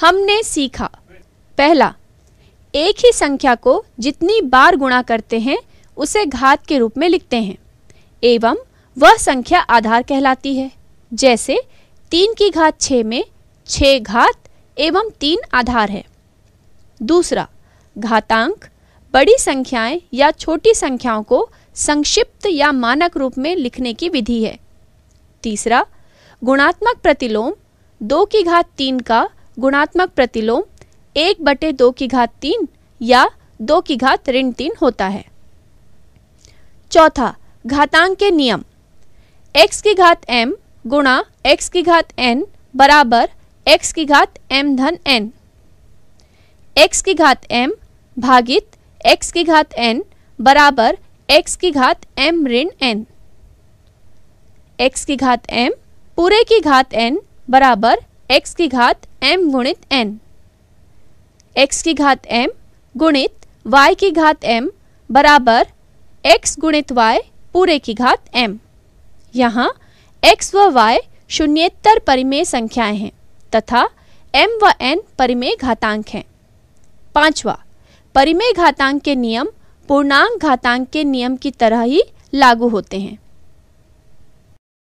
हमने सीखा पहला एक ही संख्या को जितनी बार गुणा करते हैं उसे घात के रूप में लिखते हैं एवं वह संख्या आधार कहलाती है जैसे तीन की घात छ में छ घात एवं तीन आधार है दूसरा घातांक बड़ी संख्याएं या छोटी संख्याओं को संक्षिप्त या मानक रूप में लिखने की विधि है तीसरा गुणात्मक प्रतिलोम दो की घात तीन का गुणात्मक प्रतिलोम एक बटे दो की घात तीन या दो की घात ऋण तीन होता है चौथा घातांक के नियम x की घात m गुणा एक्स की घात n बराबर x की घात m धन n x की घात m भागित x की घात n बराबर x की घात m ऋण n x की घात m पूरे की घात n बराबर एक्स की घात एम गुणित एन एक्स की घात एम गुणित वाई की घात एम बराबर एक्स गुणित वाई पूरे की घात एम यहाँ एक्स व वाई शून्यत्तर परिमेय संख्याएं हैं तथा एम व एन परिमेय घातांक हैं पांचवा परिमेय घातांक के नियम पूर्णांक घातांक के नियम की तरह ही लागू होते हैं